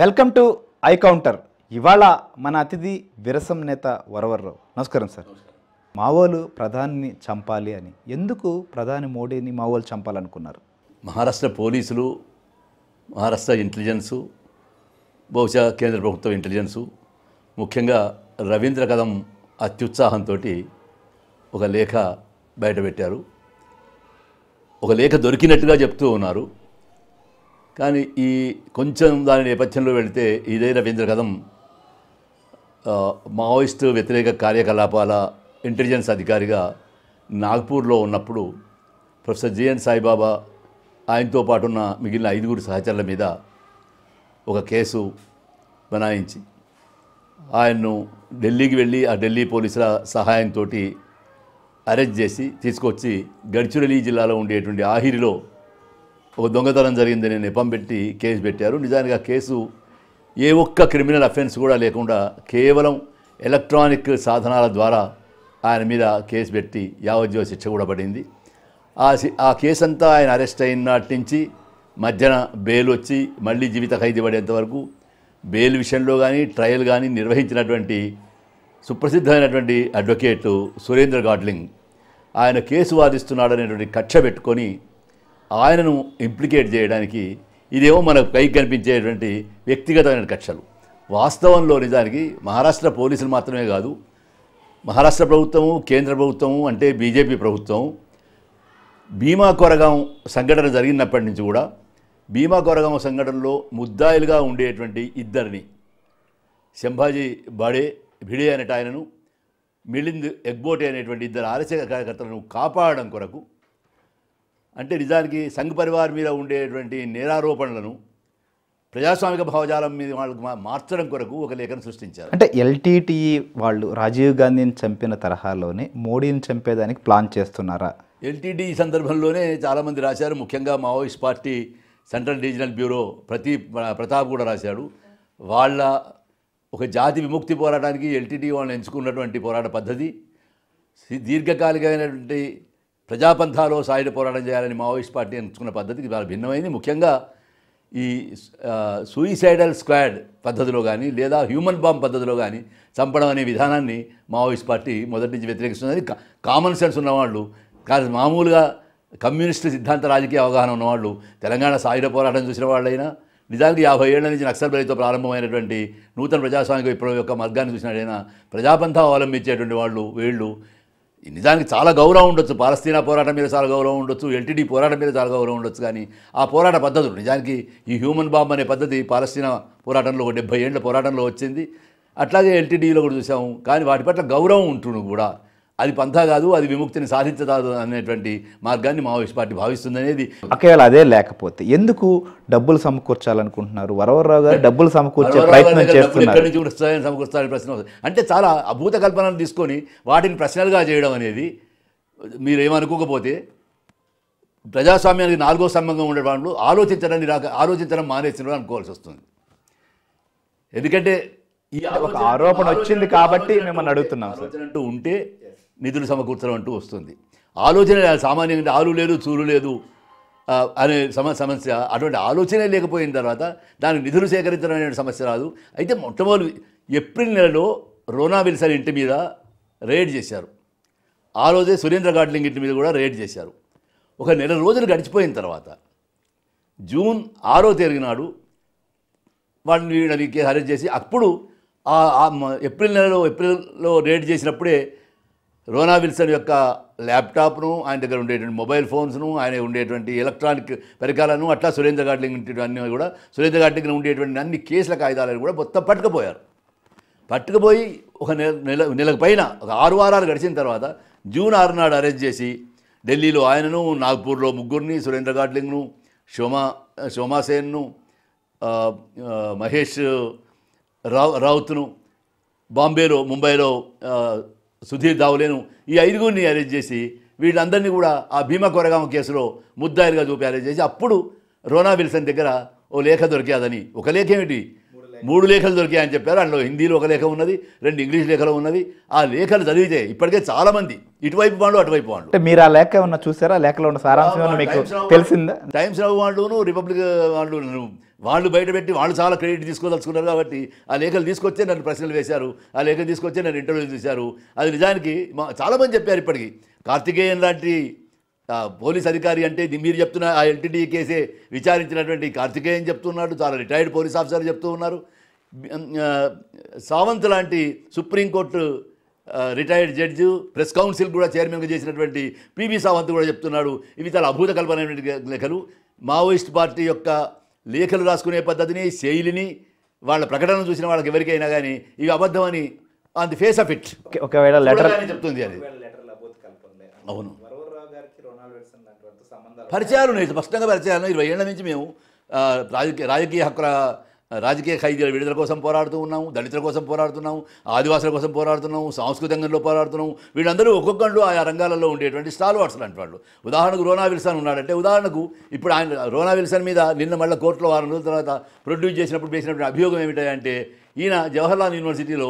welcome to I counter ఇవాళ మన అతిథి విరసం నేత వరవర్రావు నమస్కారం సార్ మావోలు ప్రధానిని చంపాలి అని ఎందుకు ప్రధాని మోడీని మావోలు చంపాలనుకున్నారు మహారాష్ట్ర పోలీసులు మహారాష్ట్ర ఇంటెలిజెన్సు బహుశా కేంద్ర ప్రభుత్వ ఇంటెలిజెన్సు ముఖ్యంగా రవీంద్ర కదం అత్యుత్సాహంతో ఒక లేఖ బయటపెట్టారు ఒక లేఖ దొరికినట్టుగా చెప్తూ ఉన్నారు కానీ ఈ కొంచెం దాని నేపథ్యంలో వెళితే ఇదే రవీంద్ర కథం మావోయిస్టు వ్యతిరేక కార్యకలాపాల ఇంటెలిజెన్స్ అధికారిగా నాగ్పూర్లో ఉన్నప్పుడు ప్రొఫెసర్ జిఎన్ సాయిబాబా ఆయనతో పాటు ఉన్న మిగిలిన ఐదుగురు సహచరుల మీద ఒక కేసు బనాయించి ఆయన్ను ఢిల్లీకి వెళ్ళి ఆ ఢిల్లీ పోలీసుల సహాయంతో అరెస్ట్ చేసి తీసుకొచ్చి గడ్చిరలి జిల్లాలో ఉండేటువంటి ఆహిరిలో ఒక దొంగతనం జరిగింది నేను నిపం పెట్టి కేసు పెట్టారు నిజానికి ఆ కేసు ఏ ఒక్క క్రిమినల్ అఫెన్స్ కూడా లేకుండా కేవలం ఎలక్ట్రానిక్ సాధనాల ద్వారా ఆయన మీద కేసు పెట్టి యావజ్జీవ శిక్ష కూడా పడింది ఆ ఆ కేసు అంతా ఆయన అరెస్ట్ అయిన నాటి నుంచి మధ్యన బెయిల్ వచ్చి మళ్ళీ జీవిత ఖైదీ పడేంత వరకు బెయిల్ విషయంలో కానీ ట్రయల్ కానీ నిర్వహించినటువంటి సుప్రసిద్ధమైనటువంటి అడ్వకేటు సురేంద్ర గాడ్లింగ్ ఆయన కేసు వాదిస్తున్నాడనేటువంటి కక్ష పెట్టుకొని ఆయనను ఇంప్లికేట్ చేయడానికి ఇదేమో మనకు పైకి కనిపించేటువంటి వ్యక్తిగతమైన కక్షలు వాస్తవంలో నిజానికి మహారాష్ట్ర పోలీసులు మాత్రమే కాదు మహారాష్ట్ర ప్రభుత్వము కేంద్ర ప్రభుత్వము అంటే బీజేపీ ప్రభుత్వం బీమా కొరగాం సంఘటన జరిగినప్పటి నుంచి కూడా బీమా కొరగాం సంఘటనలో ముద్దాయిలుగా ఉండేటువంటి ఇద్దరిని శంభాజీ బాడే భిడే అనేట ఆయనను మిలింద్ ఎగ్బోటే అనేటువంటి ఇద్దరు ఆలస్య కార్యకర్తలను కాపాడడం కొరకు అంటే నిజానికి సంఘ పరివార్ మీద ఉండేటువంటి నేరారోపణలను ప్రజాస్వామిక భావజాలం మీద వాళ్ళకు మార్చడం కొరకు ఒక లేఖను సృష్టించారు అంటే ఎల్టీటీ వాళ్ళు రాజీవ్ గాంధీని చంపిన తరహాలోనే మోడీని చంపేదానికి ప్లాన్ చేస్తున్నారా ఎల్టీటీ సందర్భంలోనే చాలామంది రాశారు ముఖ్యంగా Maoist party central regional bureau ప్రతి ప్రతాప్ కూడా రాశాడు వాళ్ళ ఒక జాతి విముక్తి పోరాటానికి ఎల్టీటీ వాళ్ళని ఎంచుకున్నటువంటి పోరాట పద్ధతి దీర్ఘకాలికమైనటువంటి ప్రజాపంథాలో సాయుధ పోరాటం చేయాలని మావోయిస్ట్ పార్టీ ఎంచుకున్న పద్ధతికి చాలా భిన్నమైంది ముఖ్యంగా ఈ సూయిసైడల్ స్క్వాడ్ పద్ధతిలో కానీ లేదా హ్యూమన్ బాంబ్ పద్ధతిలో కానీ చంపడం అనే విధానాన్ని మావోయిస్ట్ పార్టీ మొదటి నుంచి వ్యతిరేకిస్తున్నది కామన్ సెన్స్ ఉన్నవాళ్ళు కాదు మామూలుగా కమ్యూనిస్టు సిద్ధాంత రాజకీయ అవగాహన ఉన్నవాళ్ళు తెలంగాణ సాయుధ పోరాటం చూసిన వాళ్ళైనా నిజానికి యాభై ఏళ్ల నుంచి నక్సల్బరితో ప్రారంభమైనటువంటి నూతన ప్రజాస్వామిక విప్లవం యొక్క మార్గాన్ని చూసినట్లయినా ప్రజాపంథం అవలంబించేటువంటి వాళ్ళు వీళ్ళు నిజానికి చాలా గౌరవం ఉండొచ్చు పాలస్తీనా పోరాటం మీద చాలా గౌరవం ఉండొచ్చు ఎల్టీడీ పోరాటం మీద చాలా గౌరవం ఉండొచ్చు కానీ ఆ పోరాట పద్ధతులు నిజానికి ఈ హ్యూమన్ బాంబ్ అనే పద్ధతి పాలస్తీనా పోరాటంలో ఒక డెబ్బై ఏళ్ళ పోరాటంలో వచ్చింది అట్లాగే ఎల్టీడీలో కూడా చూసాము కానీ వాటి పట్ల గౌరవం ఉంటుంది కూడా అది పంథా కాదు అది విముక్తిని సాధించదాదు అనేటువంటి మార్గాన్ని మావోయిస్ట్ పార్టీ భావిస్తుంది అనేది ఒకవేళ అదే లేకపోతే ఎందుకు డబ్బులు సమకూర్చాలనుకుంటున్నారు వరవరరావు గారు డబ్బులు సమకూర్చే ప్రయత్నం చేస్తున్నారు నుంచి కూడా సమకూర్చాలని ప్రశ్న అంటే చాలా అభూత కల్పనలు తీసుకొని వాటిని ప్రశ్నలుగా చేయడం అనేది మీరు ఏమనుకోకపోతే ప్రజాస్వామ్యానికి నాలుగో సంబంధం ఉండే వాళ్ళు ఆలోచించడాన్ని రాక ఆలోచించడం మానేసిన అనుకోవాల్సి వస్తుంది ఎందుకంటే ఈ ఒక ఆరోపణ వచ్చింది కాబట్టి మిమ్మల్ని అడుగుతున్నాం సార్ అంటూ ఉంటే నిధులు సమకూర్చడం అంటూ వస్తుంది ఆలోచన సామాన్యంగా ఆలు లేదు చూరు లేదు అనే సమ సమస్య అటువంటి ఆలోచనే లేకపోయిన తర్వాత దాని నిధులు సేకరించడం అనే సమస్య రాదు అయితే మొట్టమొదటి ఏప్రిల్ నెలలో రోనా విల్సన్ ఇంటి మీద రేడ్ చేశారు ఆ రోజే సురేంద్ర గాడ్లింగ్ ఇంటి మీద కూడా రేడ్ చేశారు ఒక నెల రోజులు గడిచిపోయిన తర్వాత జూన్ ఆరో తేదీ నాడు వాళ్ళని వీళ్ళని అరెస్ట్ చేసి అప్పుడు ఏప్రిల్ నెలలో ఏప్రిల్లో రేడ్ చేసినప్పుడే రోనా విల్సన్ యొక్క ల్యాప్టాప్ను ఆయన దగ్గర ఉండేటువంటి మొబైల్ ఫోన్స్ను ఆయన ఉండేటువంటి ఎలక్ట్రానిక్ పరికరాలను అట్లా సురేంద్ర గాడ్లింగ్ అన్ని కూడా సురేంద్ర గాడ్లింగ్ ఉండేటువంటి అన్ని కేసుల కాగితాలను కూడా మొత్తం పట్టుకుపోయారు పట్టుకుపోయి ఒక నెల నెల నెలకు పైన ఒక ఆరు వారాలు గడిచిన తర్వాత జూన్ ఆరు నాడు అరెస్ట్ చేసి ఢిల్లీలో ఆయనను నాగ్పూర్లో ముగ్గురిని సురేంద్ర గాడ్లింగ్ను శోమా శోమాసేన్ను మహేష్ రావ్ రౌత్ను బాంబేలో ముంబైలో సుధీర్ దావులేను ఈ ఐదుగురిని అరెస్ట్ చేసి వీళ్ళందరినీ కూడా ఆ భీమా కొరగామ కేసులో ముద్దాయిలుగా చూపి అరెస్ట్ చేసి అప్పుడు రోనా విల్సన్ దగ్గర ఓ లేఖ దొరికేదని ఒక లేఖ ఏమిటి మూడు లేఖలు దొరికాయని చెప్పారు అందులో హిందీలో ఒక లేఖ ఉన్నది రెండు ఇంగ్లీష్ లేఖలు ఉన్నది ఆ లేఖలు చదివితే ఇప్పటికే చాలా మంది ఇటువైపు వాళ్ళు అటువైపు వాళ్ళు అంటే మీరు ఆ లేఖ ఏమన్నా చూసారా లేఖలో ఉన్న సారాంశం మీకు తెలిసిందా టైమ్స్ రావు వాళ్ళు రిపబ్లిక్ వాళ్ళు వాళ్ళు బయటపెట్టి వాళ్ళు చాలా క్రెడిట్ తీసుకోదలుచుకున్నారు కాబట్టి ఆ లేఖలు తీసుకొచ్చే నన్ను ప్రశ్నలు వేశారు ఆ లేఖలు తీసుకొచ్చే నన్ను ఇంటర్వ్యూలు చేశారు అది నిజానికి మా చాలామంది చెప్పారు ఇప్పటికీ కార్తికేయన్ లాంటి పోలీస్ అధికారి అంటే మీరు చెప్తున్న ఆ ఎల్టీడీ కేసే విచారించినటువంటి కార్తికేయన్ చెప్తున్నాడు చాలా రిటైర్డ్ పోలీస్ ఆఫీసర్ చెప్తూ ఉన్నారు సావంత్ లాంటి supreme court retired judge press council కూడా చైర్మన్గా చేసినటువంటి పివి సావంత్ కూడా చెప్తున్నాడు ఇవి చాలా అభూత కల్పనైనటువంటి లెక్కలు మావోయిస్ట్ పార్టీ యొక్క లేఖలు రాసుకునే పద్ధతిని శైలిని వాళ్ళ ప్రకటన చూసిన వాళ్ళకి ఎవరికైనా కానీ ఇవి అబద్ధం అని on the face of it ఒకవేళ లెటర్ చెప్తుంది అది అవును పరిచయాలు ఉన్నాయి స్పష్టంగా పరిచయాలు ఇరవై ఏళ్ల నుంచి మేము రాజకీయ రాజకీయ హక్కుల రాజకీయ ఖైదీల విడుదల కోసం పోరాడుతూ ఉన్నాము దళితుల కోసం పోరాడుతున్నాము ఆదివాసుల కోసం పోరాడుతున్నాము సాంస్కృతిక రంగంలో పోరాడుతున్నాము వీళ్ళందరూ ఒక్కొక్కళ్ళు ఆయా రంగాలలో ఉండేటువంటి వాట్స్ లాంటి వాళ్ళు ఉదాహరణకు రోనా విల్సన్ ఉన్నాడంటే ఉదాహరణకు ఇప్పుడు ఆయన రోనా విల్సన్ మీద నిన్న మళ్ళీ కోర్టులో వారం రోజుల తర్వాత ప్రొడ్యూస్ చేసినప్పుడు వేసినటువంటి అభియోగం ఏమిటంటే ఈయన జవహర్లాల్ యూనివర్సిటీలో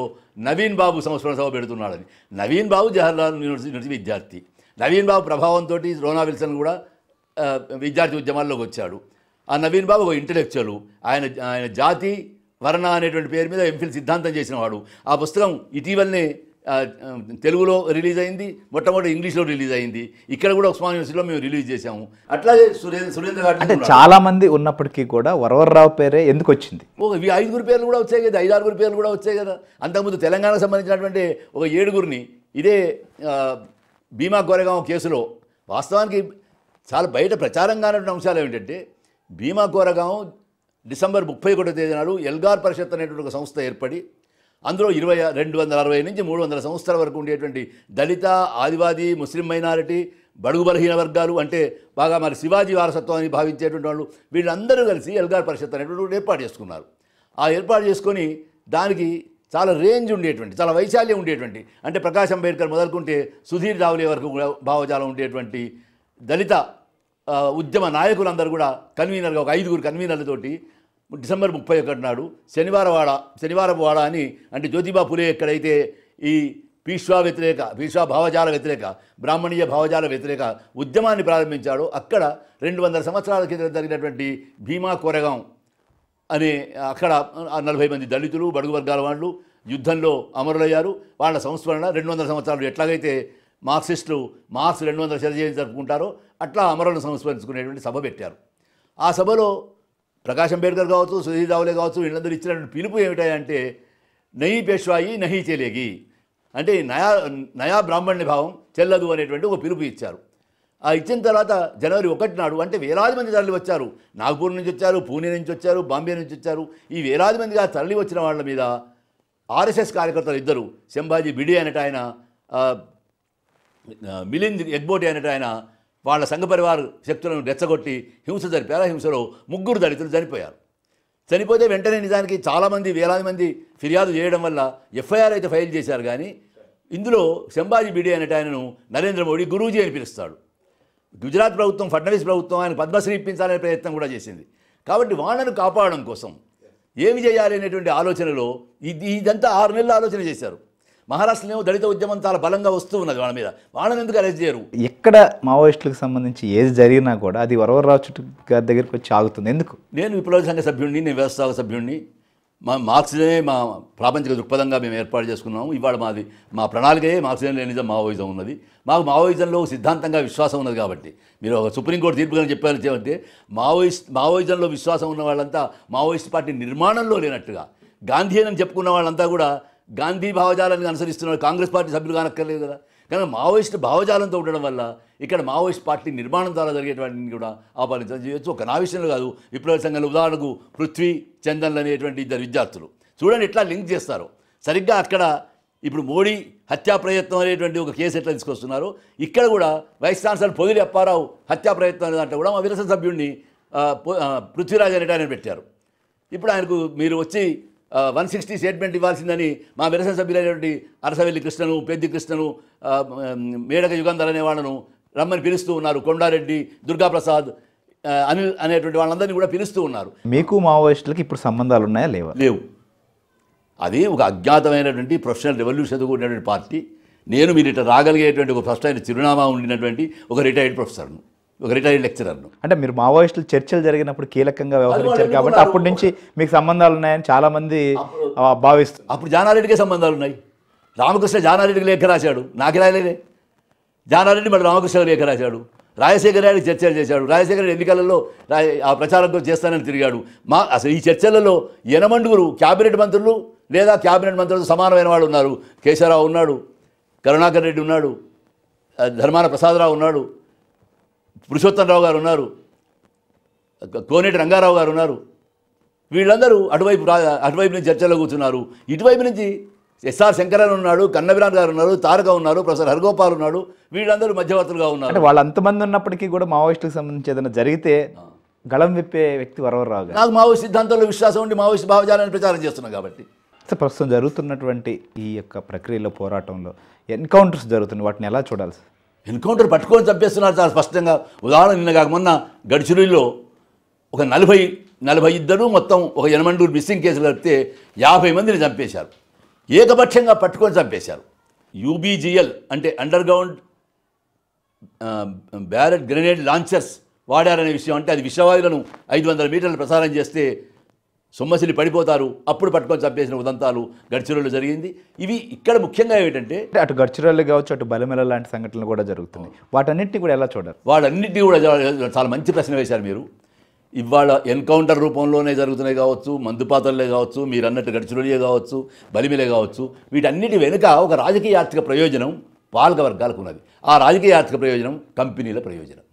నవీన్ బాబు సంస్మరణ సభ పెడుతున్నాడని నవీన్ బాబు జవహర్లాల్ యూనివర్సిటీ విద్యార్థి నవీన్ బాబు ప్రభావంతో రోనా విల్సన్ కూడా విద్యార్థి ఉద్యమాల్లోకి వచ్చాడు ఆ నవీన్ బాబు ఒక ఇంటలెక్చువల్ ఆయన ఆయన జాతి వర్ణ అనేటువంటి పేరు మీద ఎంఫిల్ సిద్ధాంతం చేసినవాడు ఆ పుస్తకం ఇటీవలనే తెలుగులో రిలీజ్ అయింది మొట్టమొదటి ఇంగ్లీష్లో రిలీజ్ అయింది ఇక్కడ కూడా ఉస్మాన్ యూనివర్సిటీలో మేము రిలీజ్ చేశాము అట్లాగే సురేంద్ర సురేంద్ర అంటే చాలా మంది ఉన్నప్పటికీ కూడా వరవర్రావు పేరే ఎందుకు వచ్చింది ఓ ఇవి ఐదుగురు పేర్లు కూడా వచ్చాయి కదా ఐదు ఆరుగురు పేర్లు కూడా వచ్చాయి కదా అంతకుముందు తెలంగాణకు సంబంధించినటువంటి ఒక ఏడుగురిని ఇదే భీమా గోరెగాం కేసులో వాస్తవానికి చాలా బయట ప్రచారంగా అంశాలు ఏమిటంటే భీమా కోరగాం డిసెంబర్ ముప్పై ఒకటో తేదీ నాడు ఎల్గార్ పరిషత్ అనేటువంటి ఒక సంస్థ ఏర్పడి అందులో ఇరవై రెండు వందల అరవై నుంచి మూడు వందల సంవత్సరాల వరకు ఉండేటువంటి దళిత ఆదివాది ముస్లిం మైనారిటీ బడుగు బలహీన వర్గాలు అంటే బాగా మరి శివాజీ వారసత్వాన్ని భావించేటువంటి వాళ్ళు వీళ్ళందరూ కలిసి ఎల్గార్ పరిషత్ అనేటువంటి ఏర్పాటు చేసుకున్నారు ఆ ఏర్పాటు చేసుకొని దానికి చాలా రేంజ్ ఉండేటువంటి చాలా వైశాల్యం ఉండేటువంటి అంటే ప్రకాశ్ అంబేద్కర్ మొదలుకుంటే సుధీర్ రావులే వరకు కూడా భావజాలం ఉండేటువంటి దళిత ఉద్యమ నాయకులందరూ కూడా కన్వీనర్గా ఒక ఐదుగురు కన్వీనర్లతోటి డిసెంబర్ ముప్పై ఒకటి నాడు శనివారవాడ వాడ అని అంటే జ్యోతిబా పులే ఎక్కడైతే ఈ పీష్వా వ్యతిరేక పీష్వా భావజాల వ్యతిరేక బ్రాహ్మణీయ భావజాల వ్యతిరేక ఉద్యమాన్ని ప్రారంభించాడు అక్కడ రెండు వందల సంవత్సరాల క్రితం జరిగినటువంటి భీమా కొరగాం అనే అక్కడ నలభై మంది దళితులు బడుగు వర్గాల వాళ్ళు యుద్ధంలో అమరులయ్యారు వాళ్ళ సంస్మరణ రెండు వందల సంవత్సరాలు ఎట్లాగైతే మార్క్సిస్టులు మార్క్స్ రెండు వందల చదివేసి జరుపుకుంటారో అట్లా అమరులను సంస్మరించుకునేటువంటి సభ పెట్టారు ఆ సభలో ప్రకాష్ అంబేద్కర్ కావచ్చు సుధీర్ రావులే కావచ్చు వీళ్ళందరూ ఇచ్చినటువంటి పిలుపు ఏమిటంటే నయీ పేష్వాయి నహి చెలేగి అంటే నయా నయా బ్రాహ్మణ్య భావం చెల్లదు అనేటువంటి ఒక పిలుపు ఇచ్చారు ఆ ఇచ్చిన తర్వాత జనవరి ఒకటి నాడు అంటే వేలాది మంది తరలి వచ్చారు నాగ్పూర్ నుంచి వచ్చారు పూణే నుంచి వచ్చారు బాంబే నుంచి వచ్చారు ఈ వేలాది మందిగా తరలి వచ్చిన వాళ్ళ మీద ఆర్ఎస్ఎస్ కార్యకర్తలు ఇద్దరు శంభాజీ బిడి అనేట ఆయన మిలింద్ ఎగ్బోటి అనేట ఆయన వాళ్ళ సంఘ పరివార శక్తులను రెచ్చగొట్టి హింస జరిపారు హింసలో ముగ్గురు దళితులు చనిపోయారు చనిపోతే వెంటనే నిజానికి చాలామంది వేలాది మంది ఫిర్యాదు చేయడం వల్ల ఎఫ్ఐఆర్ అయితే ఫైల్ చేశారు కానీ ఇందులో శంబాజీ బిడి అనేట ఆయనను నరేంద్ర మోడీ గురూజీ అని పిలుస్తాడు గుజరాత్ ప్రభుత్వం ఫడ్నవీస్ ప్రభుత్వం ఆయన పద్మశ్రీ ఇప్పించాలనే ప్రయత్నం కూడా చేసింది కాబట్టి వాళ్ళను కాపాడడం కోసం ఏమి చేయాలి అనేటువంటి ఆలోచనలో ఇది ఇదంతా ఆరు నెలల ఆలోచన చేశారు మహారాష్ట్రలో దళిత ఉద్యమం చాలా బలంగా వస్తూ ఉన్నది వాళ్ళ మీద వాళ్ళని ఎందుకు అరెస్ట్ చేయరు ఎక్కడ మావోయిస్టులకు సంబంధించి ఏది జరిగినా కూడా అది వరవరరావు చుట్టూ గారి దగ్గరికి వచ్చి ఆగుతుంది ఎందుకు నేను విప్లవ సంఘ సభ్యుడిని నేను వ్యవస్థాపక సభ్యుడిని మా మార్క్సిజమే మా ప్రాపంచిక దృక్పథంగా మేము ఏర్పాటు చేసుకున్నాము ఇవాళ మాది మా ప్రణాళికయే మార్క్సిజం లేనిజం మావోయిజం ఉన్నది మాకు మావోయిజంలో సిద్ధాంతంగా విశ్వాసం ఉన్నది కాబట్టి మీరు ఒక సుప్రీంకోర్టు తీర్పు కానీ చెప్పారు అంటే మావోయిస్ట్ మావోయిజంలో విశ్వాసం ఉన్న వాళ్ళంతా మావోయిస్ట్ పార్టీ నిర్మాణంలో లేనట్టుగా గాంధీ అని చెప్పుకున్న వాళ్ళంతా కూడా గాంధీ భావజాలాన్ని అనుసరిస్తున్నారు కాంగ్రెస్ పార్టీ సభ్యులు కానక్కర్లేదు కదా కానీ మావోయిస్టు భావజాలంతో ఉండడం వల్ల ఇక్కడ మావోయిస్ట్ పార్టీ నిర్మాణం ద్వారా జరిగేటువంటి కూడా ఆపాదించడం చేయొచ్చు ఒక నా విషయంలో కాదు విప్లవ సంఘంలో ఉదాహరణకు పృథ్వీ చందన్లు అనేటువంటి ఇద్దరు విద్యార్థులు చూడండి ఎట్లా లింక్ చేస్తారు సరిగ్గా అక్కడ ఇప్పుడు మోడీ హత్యా ప్రయత్నం అనేటువంటి ఒక కేసు ఎట్లా తీసుకొస్తున్నారు ఇక్కడ కూడా వైస్ ఛాన్సలర్ పొదిలి అప్పారావు హత్యా ప్రయత్నం అనే దాంట్లో కూడా మా విరస సభ్యుడిని పృథ్వీరాజ్ అనేట ఆయన పెట్టారు ఇప్పుడు ఆయనకు మీరు వచ్చి వన్ సిక్స్టీ స్టేట్మెంట్ ఇవ్వాల్సిందని మా విరసన సభ్యులైనటువంటి అరసవెల్లి కృష్ణను పెద్ది కృష్ణను మేడక యుగంధర్ అనే వాళ్ళను రమ్మని పిలుస్తూ ఉన్నారు కొండారెడ్డి దుర్గాప్రసాద్ అనిల్ అనేటువంటి వాళ్ళందరినీ కూడా పిలుస్తూ ఉన్నారు మీకు మావోయిస్టులకు ఇప్పుడు సంబంధాలు ఉన్నాయా లేవా లేవు అది ఒక అజ్ఞాతమైనటువంటి ప్రొఫెషనల్ రెవల్యూషన్ కూడినటువంటి పార్టీ నేను మీరు ఇట్లా రాగలిగేటువంటి ఒక ఫస్ట్ అయిన చిరునామా ఉండినటువంటి ఒక రిటైర్డ్ ప్రొఫెసర్ను ఒక రిటైర్డ్ లెక్చరర్ను అంటే మీరు మావోయిస్టులు చర్చలు జరిగినప్పుడు కీలకంగా వ్యవహరించారు కాబట్టి అప్పటి నుంచి మీకు సంబంధాలు ఉన్నాయని చాలామంది భావిస్తారు అప్పుడు జానారెడ్డికే సంబంధాలు ఉన్నాయి రామకృష్ణ జానారెడ్డికి లేఖ రాశాడు నాకు రాయలేదే జానారెడ్డి మళ్ళీ రామకృష్ణ లేఖ రాశాడు రాజశేఖర రెడ్డి చర్చలు చేశాడు రాజశేఖర రెడ్డి ఎన్నికలలో ఆ ప్రచారం కోసం చేస్తానని తిరిగాడు మా అసలు ఈ చర్చలలో ఎనమండుగురు క్యాబినెట్ మంత్రులు లేదా క్యాబినెట్ మంత్రులతో సమానమైన వాళ్ళు ఉన్నారు కేశవరావు ఉన్నాడు కరుణాకర్ రెడ్డి ఉన్నాడు ధర్మాన ప్రసాదరావు ఉన్నాడు పురుషోత్తమరావు గారు ఉన్నారు కోనేటి రంగారావు గారు ఉన్నారు వీళ్ళందరూ అటువైపు అటువైపు నుంచి చర్చలో కూర్చున్నారు ఇటువైపు నుంచి ఎస్ఆర్ శంకరన్ ఉన్నాడు కన్నవిరాన్ గారు ఉన్నారు తారక ఉన్నారు ప్రొఫెసర్ హరిగోపాల్ ఉన్నాడు వీళ్ళందరూ మధ్యవర్తులుగా ఉన్నారు అంటే వాళ్ళు అంతమంది ఉన్నప్పటికీ కూడా మావోయిస్టులకు సంబంధించి ఏదైనా జరిగితే గళం విప్పే వ్యక్తి వరవరరావు నాకు మావోయిస్ట్ సిద్ధాంతంలో విశ్వాసం ఉండి మావోయిస్ట్ భావజాలను ప్రచారం చేస్తున్నాం కాబట్టి ప్రస్తుతం జరుగుతున్నటువంటి ఈ యొక్క ప్రక్రియలో పోరాటంలో ఎన్కౌంటర్స్ జరుగుతున్నాయి వాటిని ఎలా చూడాలి ఎన్కౌంటర్ పట్టుకొని చంపేస్తున్నారు చాలా స్పష్టంగా ఉదాహరణ నిన్న కాకమొన్న గడిచిరులో ఒక నలభై నలభై ఇద్దరు మొత్తం ఒక యనమండూరు మిస్సింగ్ కేసులు జరిపితే యాభై మందిని చంపేశారు ఏకపక్షంగా పట్టుకొని చంపేశారు యూబీజీఎల్ అంటే అండర్గ్రౌండ్ బ్యారెట్ గ్రెనేడ్ లాంచర్స్ వాడారనే విషయం అంటే అది విషవాయులను ఐదు వందల మీటర్లు ప్రసారం చేస్తే సొమ్మసిలి పడిపోతారు అప్పుడు పట్టుకొని చంపేసిన ఉదంతాలు గడ్చిరోలు జరిగింది ఇవి ఇక్కడ ముఖ్యంగా ఏమిటంటే అటు గడ్చిరోలు కావచ్చు అటు బలమెల లాంటి సంఘటనలు కూడా జరుగుతున్నాయి వాటన్నింటినీ కూడా ఎలా చూడాలి వాళ్ళన్నింటినీ కూడా చాలా మంచి ప్రశ్న వేశారు మీరు ఇవాళ ఎన్కౌంటర్ రూపంలోనే జరుగుతున్నాయి కావచ్చు మందుపాతలే కావచ్చు మీరు అన్నట్టు గడిచిరోలే కావచ్చు బలిమిలే కావచ్చు వీటన్నిటి వెనుక ఒక రాజకీయ ఆర్థిక ప్రయోజనం పాలక వర్గాలకు ఉన్నది ఆ రాజకీయ ఆర్థిక ప్రయోజనం కంపెనీల ప్రయోజనం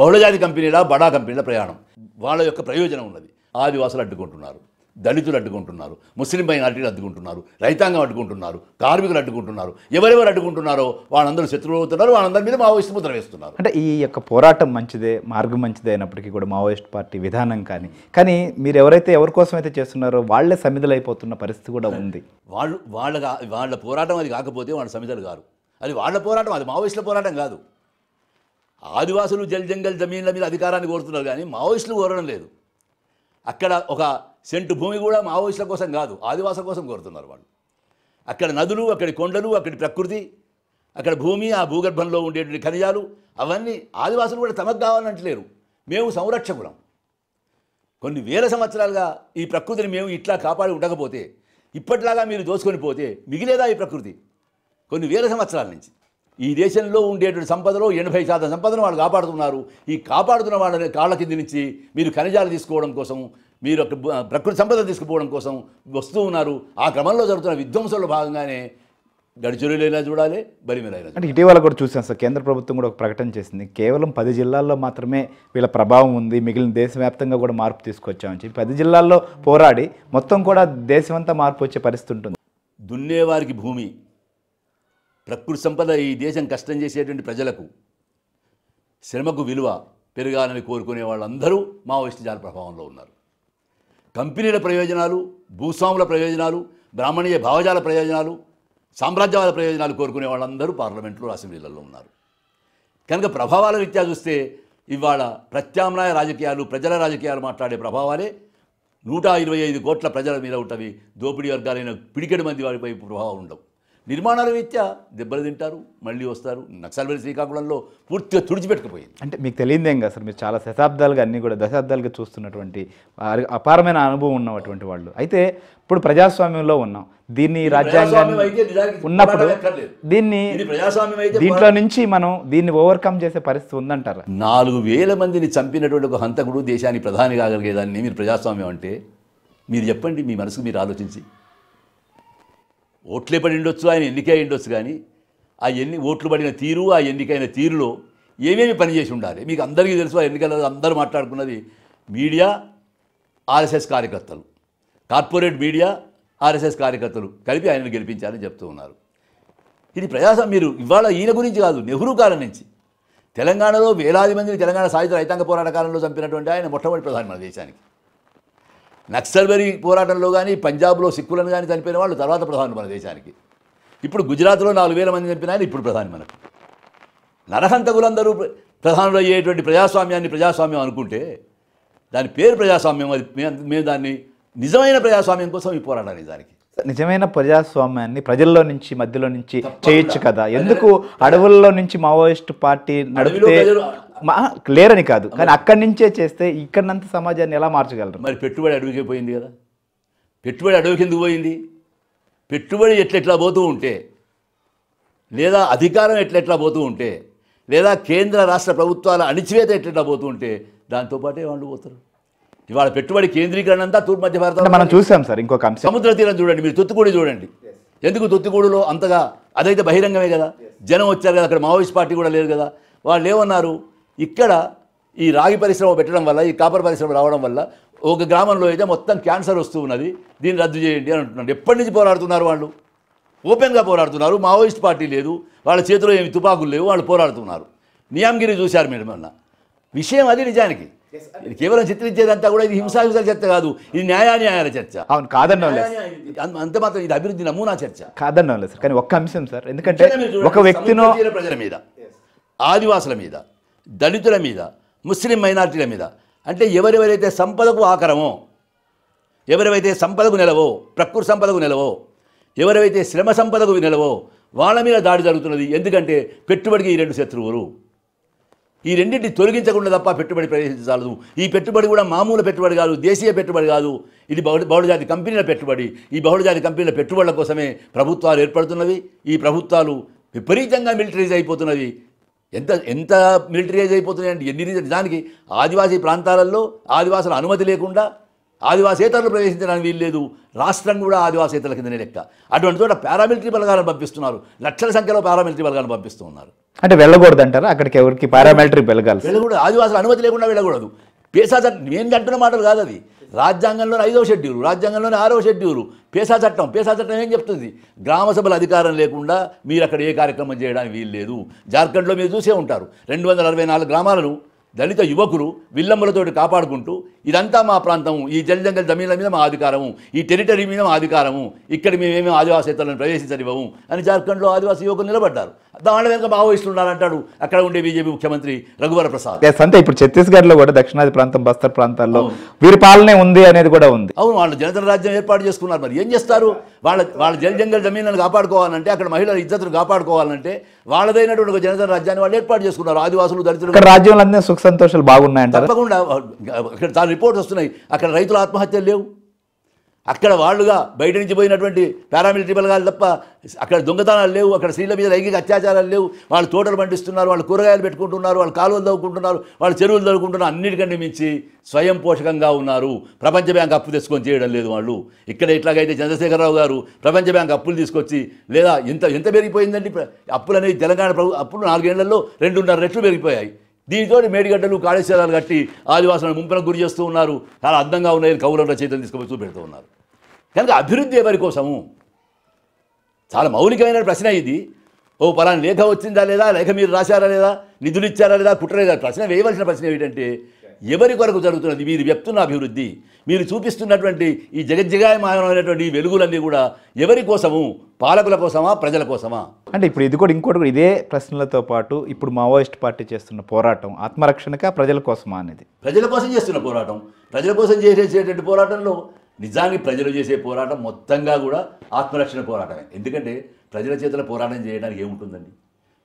బహుళజాతి కంపెనీల బడా కంపెనీల ప్రయాణం వాళ్ళ యొక్క ప్రయోజనం ఉన్నది ఆదివాసులు అడ్డుకుంటున్నారు దళితులు అడ్డుకుంటున్నారు ముస్లిం మైనార్టీలు అడ్డుకుంటున్నారు రైతాంగం అడ్డుకుంటున్నారు కార్మికులు అడ్డుకుంటున్నారు ఎవరెవరు అడ్డుకుంటున్నారో వాళ్ళందరూ శత్రువులు అవుతున్నారు వాళ్ళందరి మీద మావోయిస్ట్ ముద్ర వేస్తున్నారు అంటే ఈ యొక్క పోరాటం మంచిదే మార్గం మంచిదే అయినప్పటికీ కూడా మావోయిస్ట్ పార్టీ విధానం కానీ కానీ మీరు ఎవరైతే ఎవరి కోసం అయితే చేస్తున్నారో వాళ్ళే సమిధులైపోతున్న పరిస్థితి కూడా ఉంది వాళ్ళు వాళ్ళ వాళ్ళ పోరాటం అది కాకపోతే వాళ్ళ సమిధలు కారు అది వాళ్ళ పోరాటం అది మావోయిస్టుల పోరాటం కాదు ఆదివాసులు జల్ జంగల్ జమీన్ల మీద అధికారాన్ని కోరుతున్నారు కానీ మావోయిస్టులు కోరడం లేదు అక్కడ ఒక సెంటు భూమి కూడా మావోయిస్టుల కోసం కాదు ఆదివాసం కోసం కోరుతున్నారు వాళ్ళు అక్కడ నదులు అక్కడి కొండలు అక్కడి ప్రకృతి అక్కడ భూమి ఆ భూగర్భంలో ఉండేటువంటి ఖనిజాలు అవన్నీ ఆదివాసులు కూడా తమకు కావాలంటలేరు మేము సంరక్షకులం కొన్ని వేల సంవత్సరాలుగా ఈ ప్రకృతిని మేము ఇట్లా కాపాడి ఉండకపోతే ఇప్పటిలాగా మీరు దోచుకొని పోతే మిగిలేదా ఈ ప్రకృతి కొన్ని వేల సంవత్సరాల నుంచి ఈ దేశంలో ఉండేటువంటి సంపదలో ఎనభై శాతం సంపదను వాళ్ళు కాపాడుతున్నారు ఈ కాపాడుతున్న వాళ్ళని కాళ్ళ కింది నుంచి మీరు ఖనిజాలు తీసుకోవడం కోసం మీరు ప్రకృతి సంపద తీసుకుపోవడం కోసం వస్తూ ఉన్నారు ఆ క్రమంలో జరుగుతున్న విధ్వంసంలో భాగంగానే గడిచొరులైనా చూడాలి బలిమిలైనా అంటే ఇటీవల కూడా చూసాం సార్ కేంద్ర ప్రభుత్వం కూడా ఒక ప్రకటన చేసింది కేవలం పది జిల్లాల్లో మాత్రమే వీళ్ళ ప్రభావం ఉంది మిగిలిన దేశవ్యాప్తంగా కూడా మార్పు తీసుకొచ్చామని చెప్పి పది జిల్లాల్లో పోరాడి మొత్తం కూడా దేశమంతా మార్పు వచ్చే పరిస్థితి ఉంటుంది దున్నేవారికి భూమి ప్రకృతి సంపద ఈ దేశం కష్టం చేసేటువంటి ప్రజలకు శ్రమకు విలువ పెరగాలని కోరుకునే వాళ్ళందరూ మావోయిస్టు జాల ప్రభావంలో ఉన్నారు కంపెనీల ప్రయోజనాలు భూస్వాముల ప్రయోజనాలు బ్రాహ్మణీయ భావజాల ప్రయోజనాలు సామ్రాజ్యవాద ప్రయోజనాలు కోరుకునే వాళ్ళందరూ పార్లమెంట్లో అసెంబ్లీలలో ఉన్నారు కనుక ప్రభావాల రీత్యా చూస్తే ఇవాళ ప్రత్యామ్నాయ రాజకీయాలు ప్రజల రాజకీయాలు మాట్లాడే ప్రభావాలే నూట ఇరవై ఐదు కోట్ల ప్రజల మీద ఉంటవి దోపిడీ వర్గాలైన పిడికెడు మంది వారిపై ప్రభావం ఉండవు నిర్మాణాల రీత్యా దెబ్బలు తింటారు మళ్ళీ వస్తారు నక్సల్బరి శ్రీకాకుళంలో పూర్తిగా తుడిచిపెట్టుకుపోయింది అంటే మీకు తెలియదేం కదా సార్ మీరు చాలా శతాబ్దాలుగా అన్నీ కూడా దశాబ్దాలుగా చూస్తున్నటువంటి అపారమైన అనుభవం ఉన్నటువంటి వాళ్ళు అయితే ఇప్పుడు ప్రజాస్వామ్యంలో ఉన్నాం దీన్ని రాజ్యాంగం ఉన్నప్పుడు దీన్ని దీంట్లో నుంచి మనం దీన్ని ఓవర్కమ్ చేసే పరిస్థితి ఉందంటారు నాలుగు వేల మందిని చంపినటువంటి ఒక హంతకుడు దేశానికి ప్రధాని కాగలిగేదాన్ని మీరు ప్రజాస్వామ్యం అంటే మీరు చెప్పండి మీ మనసుకు మీరు ఆలోచించి ఓట్లే పడి ఉండొచ్చు ఆయన ఎన్నికై ఉండొచ్చు కానీ ఆ ఎన్ని ఓట్లు పడిన తీరు ఆ ఎన్నికైన తీరులో ఏమేమి పనిచేసి ఉండాలి మీకు అందరికీ తెలుసు ఆ ఎన్నికల అందరూ మాట్లాడుకున్నది మీడియా ఆర్ఎస్ఎస్ కార్యకర్తలు కార్పొరేట్ మీడియా ఆర్ఎస్ఎస్ కార్యకర్తలు కలిపి ఆయనను గెలిపించాలని చెప్తూ ఉన్నారు ఇది ప్రజాసం మీరు ఇవాళ ఈయన గురించి కాదు నెహ్రూ కాలం నుంచి తెలంగాణలో వేలాది మందిని తెలంగాణ సాయుధ రైతాంగ పోరాట కాలంలో చంపినటువంటి ఆయన మొట్టమొదటి ప్రధాని మన దేశానికి నక్సల్బరీ పోరాటంలో కానీ పంజాబ్లో సిక్కులను కానీ చనిపోయిన వాళ్ళు తర్వాత ప్రధాని మన దేశానికి ఇప్పుడు గుజరాత్లో నాలుగు వేల మంది చంపిన ఆయన ఇప్పుడు ప్రధాని మనకు నరహంతకులందరూ ప్రధానులు అయ్యేటువంటి ప్రజాస్వామ్యాన్ని ప్రజాస్వామ్యం అనుకుంటే దాని పేరు ప్రజాస్వామ్యం అది మేము దాన్ని నిజమైన ప్రజాస్వామ్యం కోసం ఈ పోరాటాన్ని దానికి నిజమైన ప్రజాస్వామ్యాన్ని ప్రజల్లో నుంచి మధ్యలో నుంచి చేయొచ్చు కదా ఎందుకు అడవుల్లో నుంచి మావోయిస్ట్ పార్టీ నడిపితే లేరని కాదు కానీ అక్కడి నుంచే చేస్తే ఇక్కడనంత సమాజాన్ని ఎలా మార్చగలరు మరి పెట్టుబడి అడవికి పోయింది కదా పెట్టుబడి అడవికి ఎందుకు పోయింది పెట్టుబడి ఎట్లెట్లా పోతూ ఉంటే లేదా అధికారం ఎట్లెట్లా పోతూ ఉంటే లేదా కేంద్ర రాష్ట్ర ప్రభుత్వాల అణిచివేత ఎట్లెట్లా పోతూ ఉంటే దాంతోపాటే వాళ్ళు పోతారు ఇవాళ పెట్టుబడి కేంద్రీకరణ అంతా తూర్పు మధ్య భారత మనం చూసాం సార్ ఇంకొక సముద్ర తీరం చూడండి మీరు తొత్తుకూడి చూడండి ఎందుకు తొత్తుకూడులో అంతగా అదైతే బహిరంగమే కదా జనం వచ్చారు కదా అక్కడ మావోయిస్ట్ పార్టీ కూడా లేదు కదా వాళ్ళు ఏమన్నారు ఇక్కడ ఈ రాగి పరిశ్రమ పెట్టడం వల్ల ఈ కాపర్ పరిశ్రమ రావడం వల్ల ఒక గ్రామంలో అయితే మొత్తం క్యాన్సర్ వస్తూ ఉన్నది దీన్ని రద్దు చేయండి అని అంటున్నాడు ఎప్పటి నుంచి పోరాడుతున్నారు వాళ్ళు ఓపెన్గా పోరాడుతున్నారు మావోయిస్ట్ పార్టీ లేదు వాళ్ళ చేతిలో ఏమి తుపాకులు లేవు వాళ్ళు పోరాడుతున్నారు నియామగిరి చూశారు మీరు మొన్న విషయం అది నిజానికి కేవలం చిత్రించేదంతా కూడా ఇది హింసాహింసాల చర్చ కాదు ఇది న్యాయాన్యాయాల చర్చ అవును కాదన్న అంత మాత్రం ఇది అభివృద్ధి నమూనా చర్చ కాదన్నాలే సార్ కానీ ఒక్క అంశం సార్ ఎందుకంటే ఒక వ్యక్తినో ప్రజల మీద ఆదివాసుల మీద దళితుల మీద ముస్లిం మైనార్టీల మీద అంటే ఎవరెవరైతే సంపదకు ఆకరమో ఎవరెవైతే సంపదకు నిలవో ప్రకృతి సంపదకు నిలవో ఎవరైతే శ్రమ సంపదకు నిలవో వాళ్ళ మీద దాడి జరుగుతున్నది ఎందుకంటే పెట్టుబడికి ఈ రెండు శత్రువులు ఈ రెండింటిని తొలగించకుండా తప్ప పెట్టుబడి ప్రవేశించగలదు ఈ పెట్టుబడి కూడా మామూలు పెట్టుబడి కాదు దేశీయ పెట్టుబడి కాదు ఇది బహుళ బహుళజాతి కంపెనీల పెట్టుబడి ఈ బహుళజాతి కంపెనీల పెట్టుబడుల కోసమే ప్రభుత్వాలు ఏర్పడుతున్నవి ఈ ప్రభుత్వాలు విపరీతంగా మిలిటరీజ్ అయిపోతున్నవి ఎంత ఎంత మిలిటరీజ్ అయిపోతున్నాయండి ఎన్ని నిజానికి ఆదివాసీ ప్రాంతాలలో ఆదివాసుల అనుమతి లేకుండా ఆదివాసేతరులు ప్రవేశించడానికి లేదు రాష్ట్రం కూడా ఆదివాసేతల కిందనే లెక్క అటువంటి చోట పారామిలిటరీ బలగాలను పంపిస్తున్నారు లక్షల సంఖ్యలో పారామిలిటరీ బలగాలను పంపిస్తున్నారు అంటే వెళ్ళకూడదు అంటారా అక్కడికి ఎవరికి పారామిలిటరీ బలగాలు వెళ్ళకూడదు ఆదివాసుల అనుమతి లేకుండా వెళ్ళకూడదు పేసా నేను అంటున్న మాటలు కాదు అది రాజ్యాంగంలోని ఐదవ షెడ్యూలు రాజ్యాంగంలోని ఆరవ షెడ్యూలు పేసా చట్టం పేసా చట్టం ఏం చెప్తుంది గ్రామ సభల అధికారం లేకుండా మీరు అక్కడ ఏ కార్యక్రమం చేయడానికి వీలు లేదు జార్ఖండ్లో మీరు చూసే ఉంటారు రెండు వందల అరవై నాలుగు గ్రామాలను దళిత యువకులు విల్లంబులతోటి కాపాడుకుంటూ ఇదంతా మా ప్రాంతము ఈ జంగల్ జమీన్ల మీద మా అధికారము ఈ టెరిటరీ మీద మా అధికారము ఇక్కడ మేమేమి ఆదివాసేతలను ప్రవేశించనివ్వము అని జార్ఖండ్లో ఆదివాసీ యువకులు నిలబడ్డారు దాని వెనుక మావోయిస్టులు ఉన్నారంటాడు అక్కడ ఉండే బీజేపీ ముఖ్యమంత్రి రఘువర ప్రసాద్ అంటే ఇప్పుడు ఛత్తీస్గఢ్లో కూడా దక్షిణాది ప్రాంతం బస్తర్ ప్రాంతాల్లో వీరి పాలనే ఉంది అనేది కూడా ఉంది అవును వాళ్ళు జనతల రాజ్యం ఏర్పాటు చేసుకున్నారు మరి ఏం చేస్తారు వాళ్ళ వాళ్ళ జంగల్ జమీన్లను కాపాడుకోవాలంటే అక్కడ మహిళల ఇద్దరు కాపాడుకోవాలంటే వాళ్ళదైనటువంటి ఒక జనతల రాజ్యాన్ని వాళ్ళు ఏర్పాటు చేసుకున్నారు ఆదివాసులు దళితులు రాజ్యాలన్నీ సుఖ సంతోషాలు బాగున్నాయంట తప్పకుండా అక్కడ రిపోర్ట్స్ వస్తున్నాయి అక్కడ రైతుల ఆత్మహత్యలు లేవు అక్కడ వాళ్ళుగా బయట నుంచి పోయినటువంటి పారామిలిటరీ బలగాలు తప్ప అక్కడ దొంగతనాలు లేవు అక్కడ స్త్రీల మీద లైంగిక అత్యాచారాలు లేవు వాళ్ళు తోటలు పండిస్తున్నారు వాళ్ళు కూరగాయలు పెట్టుకుంటున్నారు వాళ్ళు కాలువలు తవ్వుకుంటున్నారు వాళ్ళు చెరువులు తవ్వుకుంటున్నారు అన్నిటికంటే మించి స్వయం పోషకంగా ఉన్నారు ప్రపంచ బ్యాంక్ అప్పు తెచ్చుకొని చేయడం లేదు వాళ్ళు ఇక్కడ ఇట్లాగైతే చంద్రశేఖరరావు గారు ప్రపంచ బ్యాంక్ అప్పులు తీసుకొచ్చి లేదా ఎంత ఎంత పెరిగిపోయిందండి అప్పులు అనేది తెలంగాణ ప్రభు అప్పులు నాలుగేళ్లలో రెండున్నర రెట్లు పెరిగిపోయాయి దీనితో మేడిగడ్డలు కాళేశ్వరాలు కట్టి ఆదివాసులను ముంపన గురి చేస్తూ ఉన్నారు చాలా అందంగా ఉన్నాయని కౌరవ రచయితలు తీసుకొని చూపెడుతూ ఉన్నారు కనుక అభివృద్ధి ఎవరి కోసము చాలా మౌలికమైన ప్రశ్న ఇది ఓ పలాని లేఖ వచ్చిందా లేదా లేఖ మీరు రాశారా లేదా నిధులు ఇచ్చారా లేదా కుట్టలేదా ప్రశ్న వేయవలసిన ప్రశ్న ఏంటంటే ఎవరి కొరకు జరుగుతున్నది మీరు చెప్తున్న అభివృద్ధి మీరు చూపిస్తున్నటువంటి ఈ జగజ్జగాయమానమైనటువంటి వెలుగులన్నీ కూడా ఎవరి కోసము పాలకుల కోసమా ప్రజల కోసమా అంటే ఇప్పుడు ఇది కూడా ఇంకోటి కూడా ఇదే ప్రశ్నలతో పాటు ఇప్పుడు మావోయిస్ట్ పార్టీ చేస్తున్న పోరాటం ఆత్మరక్షణక ప్రజల కోసమా అనేది ప్రజల కోసం చేస్తున్న పోరాటం ప్రజల కోసం చేసేసేటువంటి పోరాటంలో నిజానికి ప్రజలు చేసే పోరాటం మొత్తంగా కూడా ఆత్మరక్షణ పోరాటమే ఎందుకంటే ప్రజల చేతుల పోరాటం చేయడానికి ఏముంటుందండి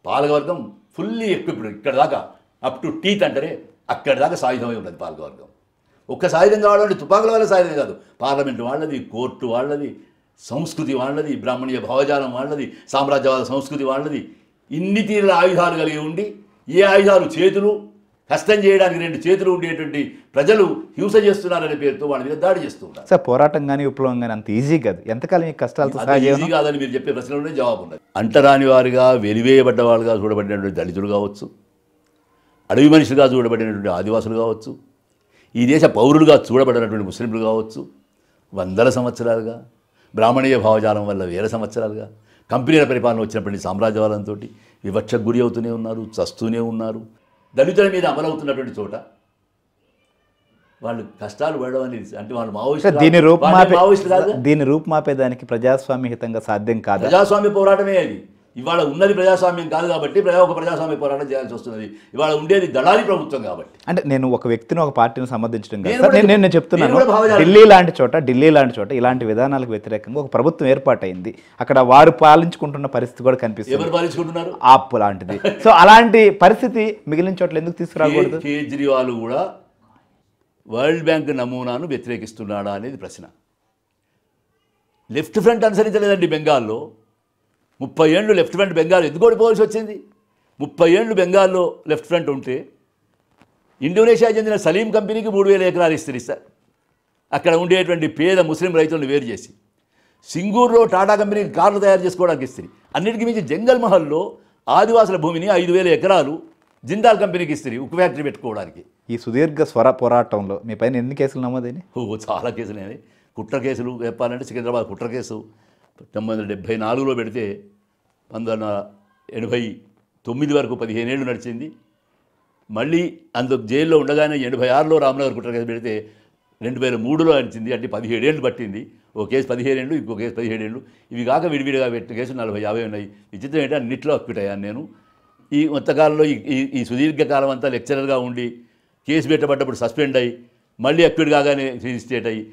పాలకవర్గం ఫుల్లీ ఎక్విప్డ్ ఇక్కడ దాకా అప్ టు టీత్ అంటారే అక్కడి దాకా సాయుధమై ఉంటుంది పాలకవర్గం ఒక్క సాయుధం కావాలంటే తుపాకుల వల్ల సాయుధం కాదు పార్లమెంట్ వాళ్ళది కోర్టు వాళ్ళది సంస్కృతి వాళ్ళది బ్రాహ్మణీయ భావజాలం వాళ్ళది సామ్రాజ్యవాద సంస్కృతి వాళ్ళది ఇన్ని తీరుల ఆయుధాలు కలిగి ఉండి ఏ ఆయుధాలు చేతులు కష్టం చేయడానికి రెండు చేతులు ఉండేటువంటి ప్రజలు హింస చేస్తున్నారనే పేరుతో వాళ్ళ మీద దాడి చేస్తున్నారు సార్ పోరాటం కానీ విప్లవం కానీ అంత ఈజీ కాదు ఎంతకాలం ఈ కష్టాలతో ఈజీ కాదని మీరు చెప్పే ప్రశ్నలోనే జవాబు ఉండదు అంటరాని వారుగా వెలివేయబడ్డ వాళ్ళుగా చూడబడినటువంటి దళితులు కావచ్చు అడవి మనిషిగా చూడబడినటువంటి ఆదివాసులు కావచ్చు ఈ దేశ పౌరులుగా చూడబడినటువంటి ముస్లింలు కావచ్చు వందల సంవత్సరాలుగా బ్రాహ్మణీయ భావజాలం వల్ల వేల సంవత్సరాలుగా కంపెనీల పరిపాలన వచ్చినటువంటి సామ్రాజ్యవాదంతో వివక్షకు గురి అవుతూనే ఉన్నారు చస్తూనే ఉన్నారు దళితుల మీద అమలవుతున్నటువంటి చోట వాళ్ళు కష్టాలు పడడం అనేది అంటే వాళ్ళు మావోయిస్టు దీని రూపుమాపే దీని రూపుమాపేదానికి ప్రజాస్వామ్యహితంగా సాధ్యం కాదు ప్రజాస్వామ్య పోరాటమే అది ఇవాళ ఉన్నది ప్రజాస్వామ్యం కాదు కాబట్టి ప్రజా ఒక ప్రజాస్వామ్య పోరాటం చేయాల్సి వస్తున్నది ఇవాళ ఉండేది దళాలి ప్రభుత్వం కాబట్టి అంటే నేను ఒక వ్యక్తిని ఒక పార్టీని సమర్థించడం కాదు నేను నేను చెప్తున్నాను ఢిల్లీ లాంటి చోట ఢిల్లీ లాంటి చోట ఇలాంటి విధానాలకు వ్యతిరేకంగా ఒక ప్రభుత్వం ఏర్పాటైంది అక్కడ వారు పాలించుకుంటున్న పరిస్థితి కూడా కనిపిస్తుంది ఎవరు పాలించుకుంటున్నారు ఆప్ లాంటిది సో అలాంటి పరిస్థితి మిగిలిన చోట్ల ఎందుకు తీసుకురాకూడదు కేజ్రీవాల్ కూడా వరల్డ్ బ్యాంక్ నమూనాను వ్యతిరేకిస్తున్నాడా అనేది ప్రశ్న లెఫ్ట్ ఫ్రంట్ అనుసరించలేదండి బెంగాల్లో ముప్పై ఏళ్ళు లెఫ్ట్ ఫ్రంట్ బెంగాల్ ఎందుకు ఓడిపోవాల్సి వచ్చింది ముప్పై ఏళ్ళు బెంగాల్లో లెఫ్ట్ ఫ్రంట్ ఉంటే ఇండోనేషియా చెందిన సలీం కంపెనీకి మూడు వేల ఎకరాలు ఇస్తారు సార్ అక్కడ ఉండేటువంటి పేద ముస్లిం రైతులను వేరు చేసి సింగూర్లో టాటా కంపెనీకి కార్లు తయారు చేసుకోవడానికి ఇస్తుంది అన్నిటికీ మించి జంగల్ మహల్లో ఆదివాసుల భూమిని ఐదు వేల ఎకరాలు జిందాల్ కంపెనీకి ఇస్తుంది ఉక్కు ఫ్యాక్టరీ పెట్టుకోవడానికి ఈ సుదీర్ఘ స్వర పోరాటంలో మీ పైన ఎన్ని కేసులు నమ్మదని ఓ చాలా కేసులు కుట్ర కేసులు చెప్పాలంటే సికింద్రాబాద్ కుట్ర కేసు తొమ్మిది వందల డెబ్బై నాలుగులో పెడితే పంతొమ్మిది వందల ఎనభై తొమ్మిది వరకు పదిహేనేళ్ళు నడిచింది మళ్ళీ అందులో జైల్లో ఉండగానే ఎనభై ఆరులో రామ్నగర్ కుట్ర కేసు పెడితే రెండు వేల మూడులో నడిచింది అంటే పదిహేడేళ్ళు పట్టింది ఓ కేసు పదిహేడేళ్ళు ఇంకో కేసు పదిహేడేళ్ళు ఇవి కాక విడివిడిగా పెట్టిన కేసులు నలభై యాభై ఉన్నాయి విచిత్రం ఏంటంటే అన్నిట్లో అక్విట్ అయ్యాను నేను ఈ మొత్తకాలంలో ఈ ఈ సుదీర్ఘ కాలం అంతా లెక్చరర్గా ఉండి కేసు పెట్టబడ్డప్పుడు సస్పెండ్ అయ్యి మళ్ళీ అక్విట్ కాగానే రిజిస్ట్రేట్ అయ్యి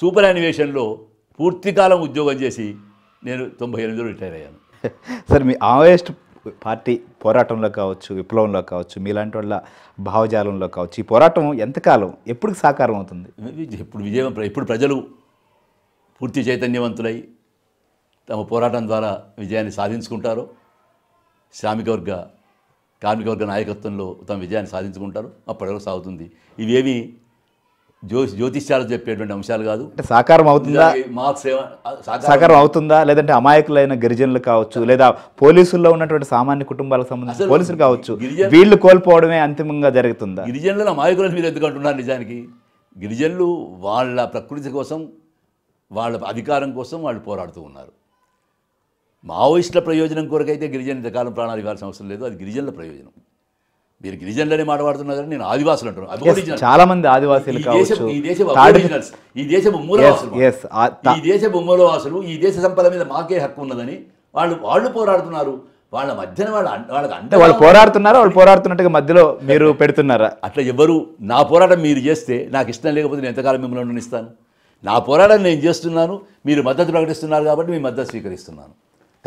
సూపర్ యానివేషన్లో పూర్తికాలం ఉద్యోగం చేసి నేను తొంభై ఎనిమిదిలో రిటైర్ అయ్యాను సార్ మీ ఆవేస్ట్ పార్టీ పోరాటంలో కావచ్చు విప్లవంలో కావచ్చు మీలాంటి వాళ్ళ భావజాలంలో కావచ్చు ఈ పోరాటం ఎంతకాలం ఎప్పుడు సాకారం అవుతుంది ఇప్పుడు విజయం ఇప్పుడు ప్రజలు పూర్తి చైతన్యవంతులై తమ పోరాటం ద్వారా విజయాన్ని సాధించుకుంటారు శ్రామికవర్గ కార్మికవర్గ నాయకత్వంలో తమ విజయాన్ని సాధించుకుంటారు అప్పటివరకు సాగుతుంది ఇవేమీ జ్యోతి జ్యోతిష్యాలు చెప్పేటువంటి అంశాలు కాదు అంటే సాకారం అవుతుందా మార్క్స్ సాకారం అవుతుందా లేదంటే అమాయకులైన గిరిజనులు కావచ్చు లేదా పోలీసుల్లో ఉన్నటువంటి సామాన్య కుటుంబాలకు సంబంధించిన పోలీసులు కావచ్చు వీళ్ళు కోల్పోవడమే అంతిమంగా జరుగుతుందా గిరిజనులు అమాయకులను మీరు ఎందుకంటున్నారు నిజానికి గిరిజనులు వాళ్ళ ప్రకృతి కోసం వాళ్ళ అధికారం కోసం వాళ్ళు పోరాడుతూ ఉన్నారు మావోయిస్టుల ప్రయోజనం కొరకైతే గిరిజన ఇంతకాలం ప్రాణాలు ఇవ్వాల్సిన అవసరం లేదు అది గిరిజనుల ప్రయోజనం మీరు గిరిజనులని వాడుతున్నారని నేను ఆదివాసులు అంటున్నాను చాలా మంది ఆదివాసీలు ఈ దేశ ఈ దేశపు మూలవాసులు ఈ దేశపు మూలవాసులు ఈ దేశ సంపద మీద మాకే హక్కు ఉన్నదని వాళ్ళు వాళ్ళు పోరాడుతున్నారు వాళ్ళ మధ్యన వాళ్ళ వాళ్ళకి అంటే వాళ్ళు పోరాడుతున్నారా వాళ్ళు పోరాడుతున్నట్టుగా మధ్యలో మీరు పెడుతున్నారా అట్లా ఎవరు నా పోరాటం మీరు చేస్తే నాకు ఇష్టం లేకపోతే నేను ఎంతకాలం మిమ్మల్ని ఉండనిస్తాను నా పోరాటం నేను చేస్తున్నాను మీరు మద్దతు ప్రకటిస్తున్నారు కాబట్టి మీ మద్దతు స్వీకరిస్తున్నాను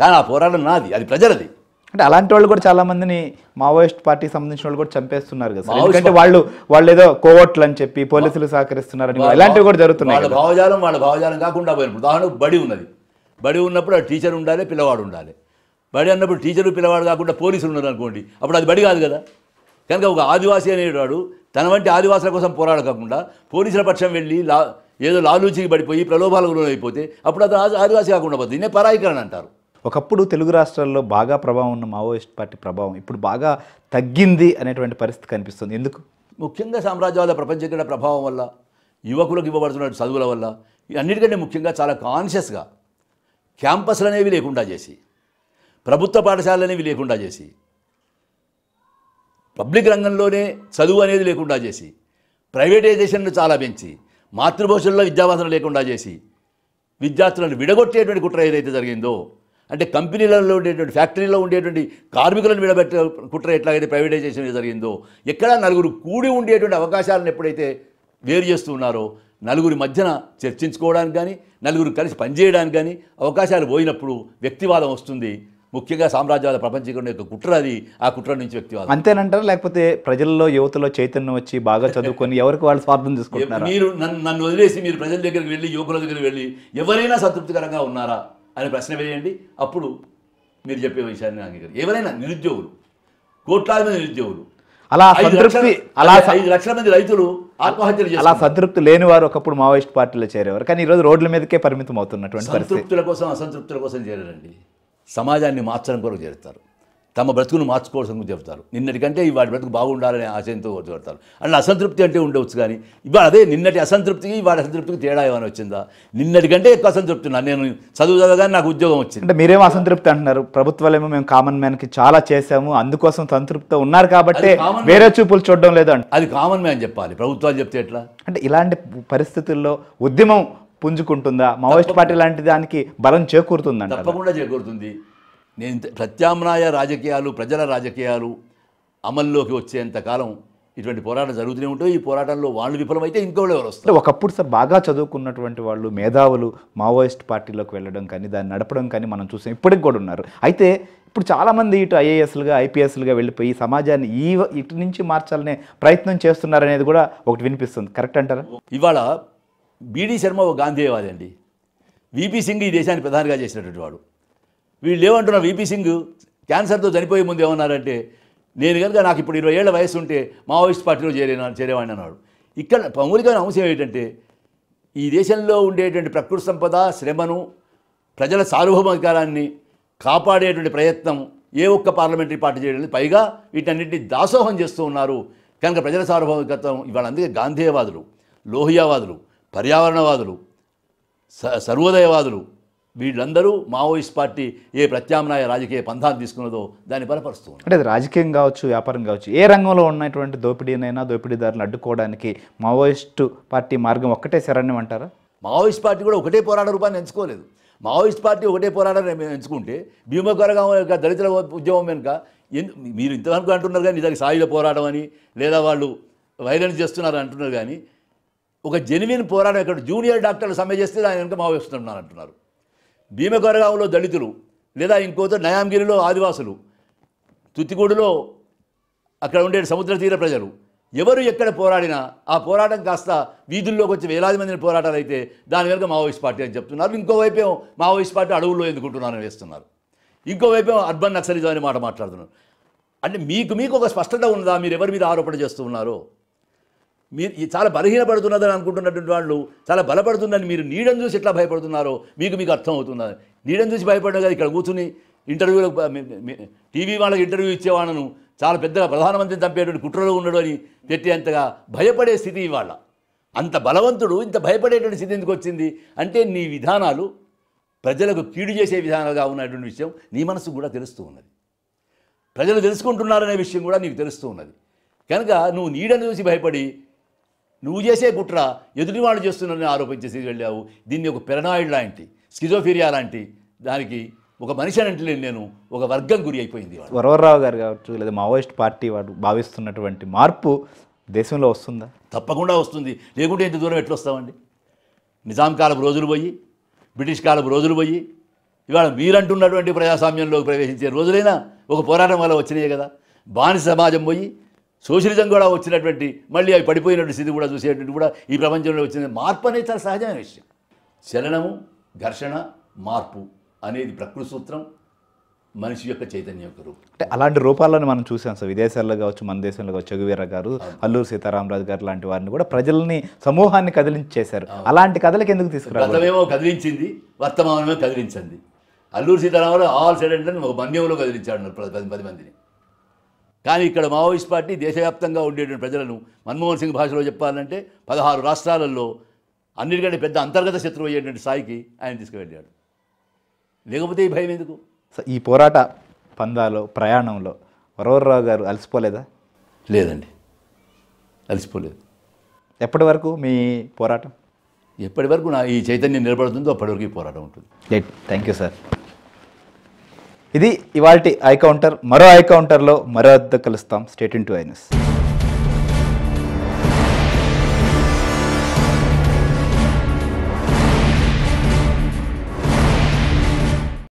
కానీ ఆ పోరాటం నాది అది ప్రజలది అంటే అలాంటి వాళ్ళు కూడా చాలా మందిని మావోయిస్ట్ పార్టీకి సంబంధించిన వాళ్ళు కూడా చంపేస్తున్నారు కదా ఎందుకంటే వాళ్ళు వాళ్ళు ఏదో కోవట్లు అని చెప్పి పోలీసులు సహకరిస్తున్నారని ఇలాంటివి కూడా జరుగుతున్నాయి వాళ్ళ భావజాలం వాళ్ళ భావజాలం కాకుండా పోయినప్పుడు దాని బడి ఉన్నది బడి ఉన్నప్పుడు ఆ టీచర్ ఉండాలి పిల్లవాడు ఉండాలి బడి అన్నప్పుడు టీచరు పిల్లవాడు కాకుండా పోలీసులు ఉన్నారు అనుకోండి అప్పుడు అది బడి కాదు కదా కనుక ఒక ఆదివాసీ అనేవాడు తన వంటి ఆదివాసుల కోసం పోరాడకుండా పోలీసుల పక్షం వెళ్ళి లా ఏదో లాలూచికి పడిపోయి ప్రలోభాలకు లోనైపోతే అప్పుడు అతను ఆదివాసీ కాకుండా పోతుంది దీన్నే పరాయికరణ అంటారు ఒకప్పుడు తెలుగు రాష్ట్రాల్లో బాగా ప్రభావం ఉన్న మావోయిస్ట్ పార్టీ ప్రభావం ఇప్పుడు బాగా తగ్గింది అనేటువంటి పరిస్థితి కనిపిస్తుంది ఎందుకు ముఖ్యంగా సామ్రాజ్యవాద ప్రపంచీకరణ ప్రభావం వల్ల యువకులకు ఇవ్వబడుతున్న చదువుల వల్ల అన్నిటికంటే ముఖ్యంగా చాలా కాన్షియస్గా క్యాంపస్లు అనేవి లేకుండా చేసి ప్రభుత్వ పాఠశాలలు అనేవి లేకుండా చేసి పబ్లిక్ రంగంలోనే చదువు అనేది లేకుండా చేసి ప్రైవేటైజేషన్ను చాలా పెంచి మాతృభాషల్లో విద్యాభాసన లేకుండా చేసి విద్యార్థులను విడగొట్టేటువంటి కుట్ర ఏదైతే జరిగిందో అంటే కంపెనీలలో ఉండేటువంటి ఫ్యాక్టరీలో ఉండేటువంటి కార్మికులను విడబెట్టే కుట్ర ఎట్లాగైతే ప్రైవేటైజేషన్ జరిగిందో ఎక్కడ నలుగురు కూడి ఉండేటువంటి అవకాశాలను ఎప్పుడైతే వేరు చేస్తూ ఉన్నారో నలుగురి మధ్యన చర్చించుకోవడానికి కానీ నలుగురు కలిసి పనిచేయడానికి కానీ అవకాశాలు పోయినప్పుడు వ్యక్తివాదం వస్తుంది ముఖ్యంగా సామ్రాజ్యాల ప్రపంచీకరణ యొక్క కుట్ర అది ఆ కుట్ర నుంచి వ్యక్తివాదం అంతేనంటారా లేకపోతే ప్రజల్లో యువతలో చైతన్యం వచ్చి బాగా చదువుకొని ఎవరికి వాళ్ళు స్వార్థం తీసుకుంటున్నారు మీరు నన్ను నన్ను వదిలేసి మీరు ప్రజల దగ్గరికి వెళ్ళి యువకుల దగ్గరికి వెళ్ళి ఎవరైనా సంతృప్తికరంగా ఉన్నారా అని ప్రశ్న వేయండి అప్పుడు మీరు చెప్పే విషయాన్ని అంగీకరి ఎవరైనా నిరుద్యోగులు కోట్లాది మంది నిరుద్యోగులు అలా సంతృప్తి అలా ఐదు లక్షల మంది రైతులు ఆత్మహత్యలు అలా సంతృప్తి లేని వారు ఒకప్పుడు మావోయిస్ట్ పార్టీలో చేరేవారు కానీ ఈరోజు రోడ్ల మీదకే పరిమితం అవుతున్నటువంటి సంతృప్తుల కోసం అసంతృప్తుల కోసం చేరారండి సమాజాన్ని మార్చడం కొరకు చేరుతారు తమ బ్రతుకును మార్చుకోవాల్సిన గురించి చెప్తారు నిన్నటికంటే వాడి బ్రతుకు బాగుండాలనే ఆశయంతో కూర్చోబెడతారు అండ్ అసంతృప్తి అంటే ఉండవచ్చు కానీ ఇవాళ అదే నిన్నటి అసంతృప్తికి వాడి అసంతృప్తికి తేడా ఏమైనా వచ్చిందా నిన్నటికంటే ఎక్కువ అసంతృప్తి ఉన్నా నేను చదువు చదవగానే నాకు ఉద్యోగం వచ్చింది అంటే మీరేం అసంతృప్తి అంటున్నారు ప్రభుత్వాలు ఏమో మేము కామన్ మ్యాన్కి చాలా చేశాము అందుకోసం సంతృప్తి ఉన్నారు కాబట్టి వేరే చూపులు చూడడం లేదు అది కామన్ మ్యాన్ చెప్పాలి ప్రభుత్వాలు చెప్తే ఎట్లా అంటే ఇలాంటి పరిస్థితుల్లో ఉద్యమం పుంజుకుంటుందా మావోయిస్ట్ పార్టీ లాంటి దానికి బలం చేకూరుతుందా తప్పకుండా చేకూరుతుంది నేను ప్రత్యామ్నాయ రాజకీయాలు ప్రజల రాజకీయాలు అమల్లోకి వచ్చేంతకాలం ఇటువంటి పోరాటం జరుగుతూనే ఉంటాయి ఈ పోరాటంలో వాళ్ళు విఫలమైతే ఇంకో ఎవరు వస్తారు ఒకప్పుడు సార్ బాగా చదువుకున్నటువంటి వాళ్ళు మేధావులు మావోయిస్ట్ పార్టీలోకి వెళ్ళడం కానీ దాన్ని నడపడం కానీ మనం చూసాం ఇప్పటికి కూడా ఉన్నారు అయితే ఇప్పుడు చాలామంది ఇటు ఐఏఎస్లుగా ఐపీఎస్లుగా వెళ్ళిపోయి సమాజాన్ని ఈ ఇటు నుంచి మార్చాలనే ప్రయత్నం చేస్తున్నారనేది కూడా ఒకటి వినిపిస్తుంది కరెక్ట్ అంటారా ఇవాళ బీడీ శర్మ ఒక గాంధీయవాది అండి విపి సింగ్ ఈ దేశాన్ని ప్రధానిగా చేసినటువంటి వాడు వీళ్ళు ఏమంటున్నారు వీపీ సింగ్ క్యాన్సర్తో చనిపోయే ముందు ఏమన్నారంటే నేను కనుక నాకు ఇప్పుడు ఇరవై ఏళ్ల వయసు ఉంటే మావోయిస్ట్ పార్టీలో చేరేనా చేరేవాడిని అన్నాడు ఇక్కడ మౌలికమైన అంశం ఏంటంటే ఈ దేశంలో ఉండేటువంటి ప్రకృతి సంపద శ్రమను ప్రజల సార్వభౌమాధికారాన్ని కాపాడేటువంటి ప్రయత్నం ఏ ఒక్క పార్లమెంటరీ పార్టీ చేయడం పైగా వీటన్నింటినీ దాసోహం చేస్తూ ఉన్నారు కనుక ప్రజల సార్వభౌమికత్వం ఇవాళ అందుకే గాంధీయవాదులు లోహియావాదులు పర్యావరణవాదులు సర్వోదయవాదులు వీళ్ళందరూ మావోయిస్ట్ పార్టీ ఏ ప్రత్యామ్నాయ రాజకీయ పంథాన్ని తీసుకున్నదో దాన్ని బలపరుస్తూ అంటే రాజకీయం కావచ్చు వ్యాపారం కావచ్చు ఏ రంగంలో ఉన్నటువంటి దోపిడీనైనా దోపిడీదారులు అడ్డుకోవడానికి మావోయిస్టు పార్టీ మార్గం ఒక్కటే శరణ్యం అంటారా మావోయిస్ట్ పార్టీ కూడా ఒకటే పోరాట రూపాన్ని ఎంచుకోలేదు మావోయిస్ట్ పార్టీ ఒకటే పోరాటాన్ని ఎంచుకుంటే భీమకరగా యొక్క దళితుల ఉద్యమం వెనుక మీరు ఇంతవరకు అంటున్నారు కానీ దానికి సాయుధ పోరాటం అని లేదా వాళ్ళు వైలెన్స్ చేస్తున్నారు అంటున్నారు కానీ ఒక జెన్యున్ పోరాటం ఇక్కడ జూనియర్ డాక్టర్లు సమ్మె చేస్తే దాని వెనుక మావోయిస్తున్నారు అంటున్నారు భీమగొరగావులో దళితులు లేదా ఇంకోతో నయాంగిరిలో ఆదివాసులు తుత్తిగూడులో అక్కడ ఉండే సముద్ర తీర ప్రజలు ఎవరు ఎక్కడ పోరాడినా ఆ పోరాటం కాస్త వీధుల్లోకి వచ్చి వేలాది మందిని పోరాటాలు అయితే దాని వెనుక మావోయిస్ట్ పార్టీ అని చెప్తున్నారు ఇంకోవైపేమో మావోయిస్ట్ పార్టీ అడవుల్లో ఎందుకుంటున్నారని వేస్తున్నారు ఇంకోవైపేమో అర్బన్ నక్సలిజం అనే మాట మాట్లాడుతున్నారు అంటే మీకు మీకు ఒక స్పష్టత ఉందా మీరు ఎవరి మీద ఆరోపణ చేస్తూ ఉన్నారో మీరు చాలా బలహీనపడుతున్నదని అనుకుంటున్నటువంటి వాళ్ళు చాలా బలపడుతుందని మీరు నీడను చూసి ఎట్లా భయపడుతున్నారో మీకు మీకు అర్థం అవుతుంది నీడను చూసి భయపడడం కదా ఇక్కడ కూర్చుని ఇంటర్వ్యూలో టీవీ వాళ్ళకి ఇంటర్వ్యూ ఇచ్చేవాళ్ళను చాలా పెద్దగా ప్రధానమంత్రిని చంపేటువంటి కుట్రలో ఉండడు అని పెట్టేంతగా భయపడే స్థితి ఇవాళ అంత బలవంతుడు ఇంత భయపడేటువంటి స్థితి ఎందుకు వచ్చింది అంటే నీ విధానాలు ప్రజలకు కీడు చేసే విధానాలుగా ఉన్నటువంటి విషయం నీ మనసు కూడా తెలుస్తూ ఉన్నది ప్రజలు తెలుసుకుంటున్నారనే విషయం కూడా నీకు తెలుస్తూ ఉన్నది కనుక నువ్వు నీడను చూసి భయపడి నువ్వు చేసే కుట్ర ఎదుటి వాళ్ళు చేస్తున్నారని ఆరోపించేసి వెళ్ళావు దీన్ని ఒక పెరనాయిడ్ లాంటి స్కిజోఫీరియా లాంటి దానికి ఒక మనిషి అంటే నేను ఒక వర్గం గురి అయిపోయింది వరవరరావు గారు కావచ్చు లేదా మావోయిస్ట్ పార్టీ వాడు భావిస్తున్నటువంటి మార్పు దేశంలో వస్తుందా తప్పకుండా వస్తుంది లేకుంటే ఇంత దూరం ఎట్లా వస్తామండి నిజాం కాలపు రోజులు పోయి బ్రిటిష్ కాలపు రోజులు పోయి ఇవాళ మీరంటున్నటువంటి ప్రజాస్వామ్యంలోకి ప్రవేశించే రోజులైనా ఒక పోరాటం వల్ల వచ్చినాయి కదా బానిస సమాజం పోయి సోషలిజం కూడా వచ్చినటువంటి మళ్ళీ అవి పడిపోయినటువంటి స్థితి కూడా చూసేటువంటి కూడా ఈ ప్రపంచంలో వచ్చిన మార్పు అనేది చాలా సహజమైన విషయం చలనము ఘర్షణ మార్పు అనేది ప్రకృతి సూత్రం మనిషి యొక్క చైతన్యం యొక్క రూపం అంటే అలాంటి రూపాలను మనం చూసాం సార్ విదేశాల్లో కావచ్చు మన దేశంలో కావచ్చు చగువీర గారు అల్లూరు సీతారామరాజు గారు లాంటి వారిని కూడా ప్రజల్ని సమూహాన్ని కదిలించేశారు అలాంటి కథలకు ఎందుకు తీసుకురావాలి గతమేమో కదిలించింది వర్తమానమే కదిలించింది అల్లూరు సీతారామరాజు ఆల్ సైడ్ అంటే ఒక మన్యంలో కదిలించాడు పది పది మందిని కానీ ఇక్కడ మావోయిస్ట్ పార్టీ దేశవ్యాప్తంగా ఉండేటువంటి ప్రజలను మన్మోహన్ సింగ్ భాషలో చెప్పాలంటే పదహారు రాష్ట్రాలలో అన్నిటికంటే పెద్ద అంతర్గత శత్రువు అయ్యేటువంటి స్థాయికి ఆయన తీసుకువెళ్ళాడు లేకపోతే ఈ భయం ఎందుకు ఈ పోరాట పందాలో ప్రయాణంలో వరవరరావు గారు అలసిపోలేదా లేదండి అలసిపోలేదు ఎప్పటి వరకు మీ పోరాటం ఎప్పటి వరకు నా ఈ చైతన్యం నిలబడుతుందో అప్పటి వరకు ఈ పోరాటం ఉంటుంది థ్యాంక్ యూ సార్ ఇది ఇవాల్టి ఐ కౌంటర్ మరో ఐ కౌంటర్లో మరో కలుస్తాం స్టేట్ ఇన్ టు ఐనస్